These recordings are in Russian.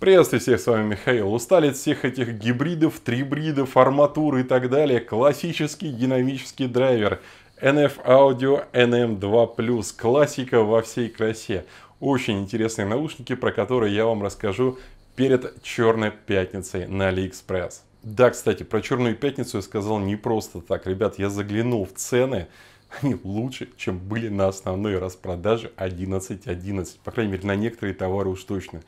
Приветствую всех, с вами Михаил. Устали от всех этих гибридов, трибридов, арматур и так далее. Классический динамический драйвер NF Audio NM2+. Классика во всей красе. Очень интересные наушники, про которые я вам расскажу перед Черной Пятницей на AliExpress. Да, кстати, про Черную Пятницу я сказал не просто так. Ребят, я заглянул в цены они лучше, чем были на основной распродаже 11.11. .11. По крайней мере, на некоторые товары уж точно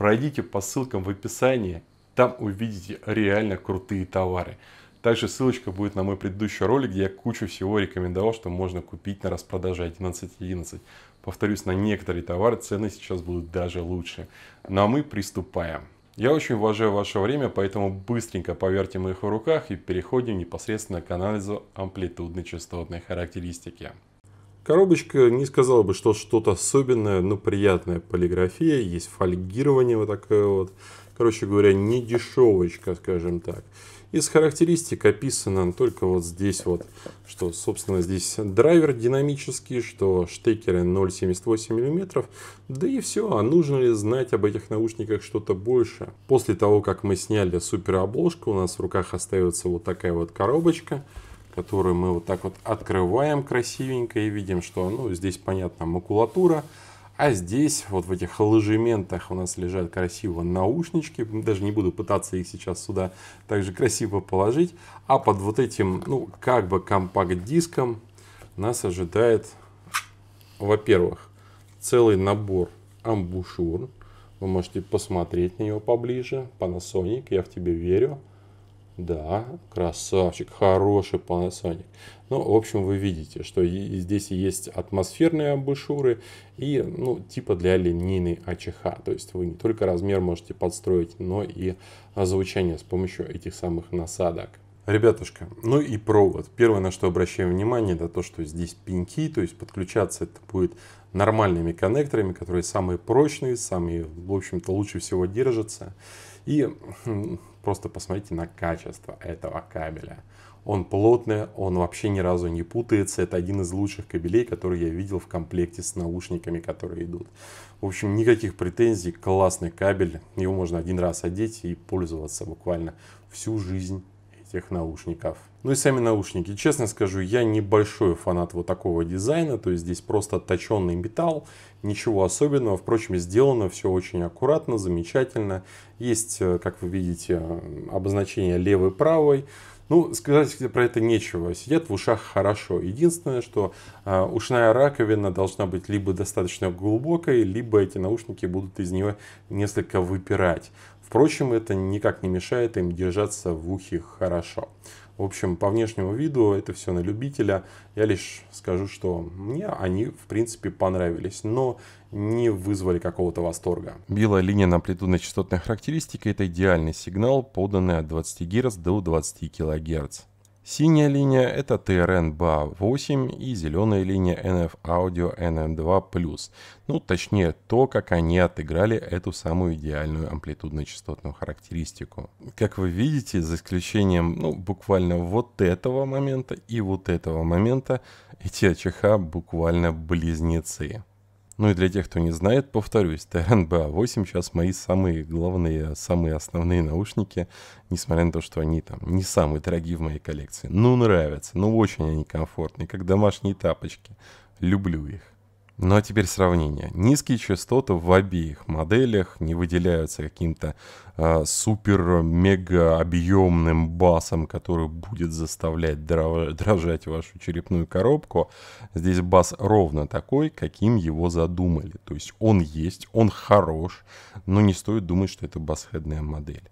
пройдите по ссылкам в описании, там увидите реально крутые товары. Также ссылочка будет на мой предыдущий ролик, где я кучу всего рекомендовал, что можно купить на распродаже 11.11. .11. Повторюсь, на некоторые товары цены сейчас будут даже лучше. Ну а мы приступаем. Я очень уважаю ваше время, поэтому быстренько повертим их в руках и переходим непосредственно к анализу амплитудно-частотной характеристики. Коробочка не сказала бы, что что-то особенное, но приятная полиграфия, есть фольгирование вот такое вот. Короче говоря, не дешевочка, скажем так. Из характеристик описано только вот здесь вот, что, собственно, здесь драйвер динамический, что штекеры 0,78 мм, да и все, а нужно ли знать об этих наушниках что-то больше? После того, как мы сняли суперобложку, у нас в руках остается вот такая вот коробочка – которую мы вот так вот открываем красивенько и видим, что ну, здесь, понятно, макулатура, а здесь вот в этих ложементах у нас лежат красиво наушнички, даже не буду пытаться их сейчас сюда также красиво положить, а под вот этим, ну, как бы компакт-диском нас ожидает, во-первых, целый набор амбушюр, вы можете посмотреть на него поближе, Panasonic, я в тебе верю, да, красавчик, хороший Panasonic. Ну, в общем, вы видите, что здесь есть атмосферные амбушюры и, ну, типа для линейной АЧХ. То есть вы не только размер можете подстроить, но и звучание с помощью этих самых насадок. Ребятушка, ну и провод. Первое, на что обращаем внимание, это то, что здесь пеньки, то есть подключаться это будет нормальными коннекторами, которые самые прочные, самые, в общем-то, лучше всего держатся. И просто посмотрите на качество этого кабеля. Он плотный, он вообще ни разу не путается. Это один из лучших кабелей, который я видел в комплекте с наушниками, которые идут. В общем, никаких претензий. Классный кабель. Его можно один раз одеть и пользоваться буквально всю жизнь тех наушников. Ну и сами наушники. Честно скажу, я небольшой фанат вот такого дизайна. То есть здесь просто точенный металл. Ничего особенного. Впрочем, сделано все очень аккуратно, замечательно. Есть, э, как вы видите, обозначение левой и правой. Ну, сказать про это нечего. Сидят в ушах хорошо. Единственное, что э, ушная раковина должна быть либо достаточно глубокой, либо эти наушники будут из нее несколько выпирать. Впрочем, это никак не мешает им держаться в ухе хорошо. В общем, по внешнему виду это все на любителя. Я лишь скажу, что мне они, в принципе, понравились, но не вызвали какого-то восторга. Белая линия на амплитудно-частотной характеристике – это идеальный сигнал, поданный от 20 Гц до 20 кГц. Синяя линия – это TRN-BA8 и зеленая линия NF Audio NM2+. Ну, точнее, то, как они отыграли эту самую идеальную амплитудно-частотную характеристику. Как вы видите, за исключением ну, буквально вот этого момента и вот этого момента, эти АЧХ буквально близнецы. Ну и для тех, кто не знает, повторюсь, TRN BA8 а сейчас мои самые главные, самые основные наушники, несмотря на то, что они там не самые дорогие в моей коллекции. Ну, нравятся, ну очень они комфортные, как домашние тапочки. Люблю их. Ну а теперь сравнение. Низкие частоты в обеих моделях не выделяются каким-то э, супер-мега-объемным басом, который будет заставлять дрожать вашу черепную коробку. Здесь бас ровно такой, каким его задумали. То есть он есть, он хорош, но не стоит думать, что это басхедная модель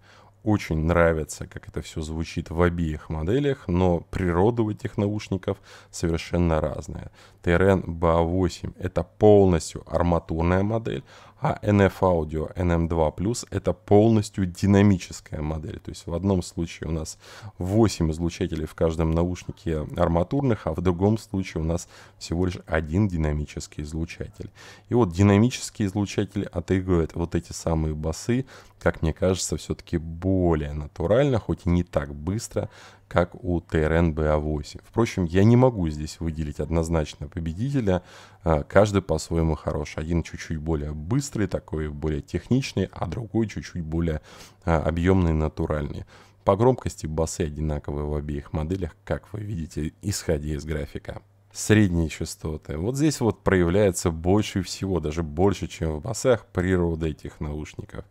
очень нравится, как это все звучит в обеих моделях, но природа у этих наушников совершенно разная. TRN BA8 — это полностью арматурная модель, а NF Audio NM2+, эм Plus это полностью динамическая модель. То есть в одном случае у нас 8 излучателей в каждом наушнике арматурных, а в другом случае у нас всего лишь один динамический излучатель. И вот динамические излучатели отыгрывают вот эти самые басы, как мне кажется, все-таки больше более натурально, хоть и не так быстро, как у ТРН BA8. Впрочем, я не могу здесь выделить однозначно победителя. А, каждый по-своему хорош. Один чуть-чуть более быстрый, такой более техничный, а другой чуть-чуть более а, объемный, натуральный. По громкости басы одинаковые в обеих моделях, как вы видите, исходя из графика средние частоты. Вот здесь вот проявляется больше всего, даже больше, чем в басах, природа этих наушников.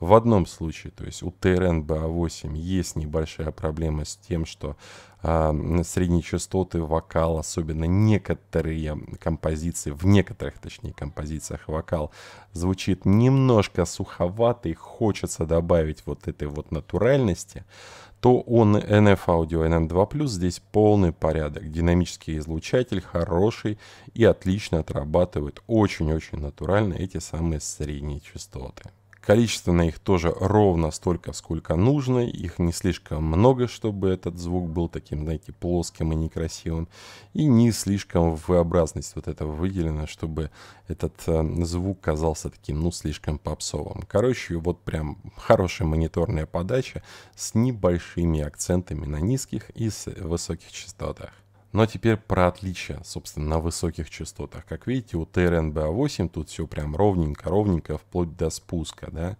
В одном случае, то есть у TRN BA8 а есть небольшая проблема с тем, что э, средние частоты вокал, особенно некоторые композиции, в некоторых, точнее, композициях вокал звучит немножко суховатый, хочется добавить вот этой вот натуральности то он NF Audio NM2+, здесь полный порядок. Динамический излучатель хороший и отлично отрабатывает очень-очень натурально эти самые средние частоты. Количественно их тоже ровно столько, сколько нужно. Их не слишком много, чтобы этот звук был таким, знаете, плоским и некрасивым. И не слишком V-образность вот это выделена, чтобы этот э, звук казался таким, ну, слишком попсовым. Короче, вот прям хорошая мониторная подача с небольшими акцентами на низких и высоких частотах. Но теперь про отличия, собственно, на высоких частотах. Как видите, у TRNBA8 а тут все прям ровненько-ровненько, вплоть до спуска, да.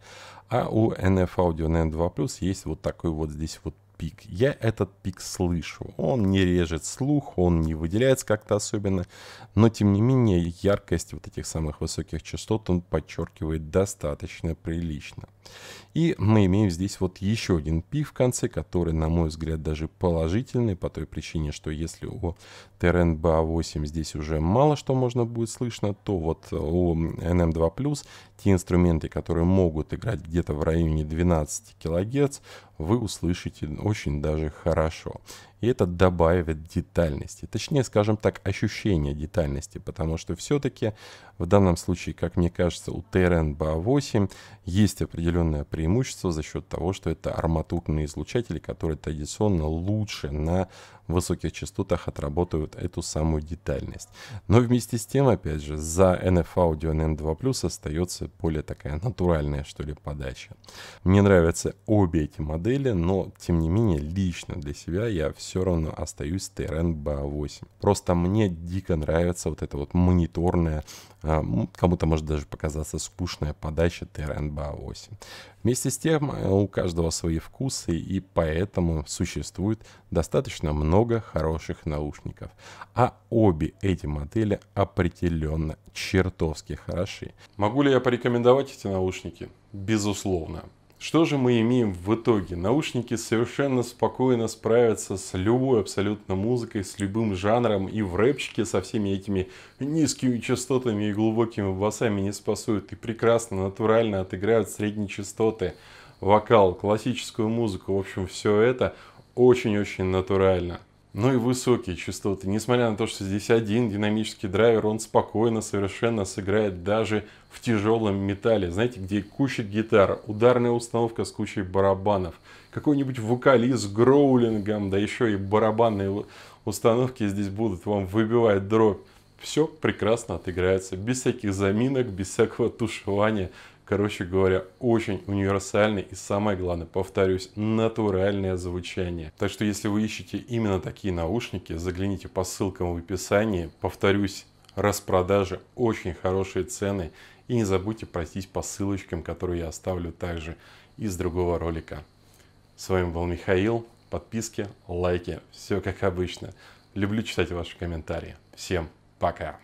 А у NF Audio NN2 есть вот такой вот здесь вот пик. Я этот пик слышу. Он не режет слух, он не выделяется как-то особенно. Но, тем не менее, яркость вот этих самых высоких частот он подчеркивает достаточно прилично. И мы имеем здесь вот еще один пик в конце, который, на мой взгляд, даже положительный, по той причине, что если у Terran BA8 здесь уже мало что можно будет слышно, то вот у NM2+, те инструменты, которые могут играть где-то в районе 12 кГц, вы услышите очень даже хорошо. И это добавит детальности, точнее, скажем так, ощущение детальности, потому что все-таки в данном случае, как мне кажется, у TRN BA8 есть определенное преимущество за счет того, что это арматурные излучатели, которые традиционно лучше на высоких частотах отработают эту самую детальность. Но вместе с тем, опять же, за NF Audio NM2+, остается более такая натуральная, что ли, подача. Мне нравятся обе эти модели, но, тем не менее, лично для себя я все все равно остаюсь с TRN B8. Просто мне дико нравится вот эта вот мониторная, кому-то может даже показаться скучная подача TRN B8. Вместе с тем э, у каждого свои вкусы и поэтому существует достаточно много хороших наушников. А обе эти модели определенно чертовски хороши. Могу ли я порекомендовать эти наушники? Безусловно. Что же мы имеем в итоге? Наушники совершенно спокойно справятся с любой абсолютно музыкой, с любым жанром и в рэпчике со всеми этими низкими частотами и глубокими басами не спасуют и прекрасно, натурально отыграют средние частоты, вокал, классическую музыку, в общем, все это очень-очень натурально. Ну и высокие частоты. Несмотря на то, что здесь один динамический драйвер, он спокойно совершенно сыграет даже в тяжелом металле. Знаете, где куча гитар, ударная установка с кучей барабанов, какой-нибудь вокалист с гроулингом, да еще и барабанные установки здесь будут вам выбивать дробь. Все прекрасно отыграется, без всяких заминок, без всякого тушевания. Короче говоря, очень универсальный и самое главное, повторюсь, натуральное звучание. Так что если вы ищете именно такие наушники, загляните по ссылкам в описании. Повторюсь, распродажи, очень хорошие цены. И не забудьте пройтись по ссылочкам, которые я оставлю также из другого ролика. С вами был Михаил. Подписки, лайки, все как обычно. Люблю читать ваши комментарии. Всем пока!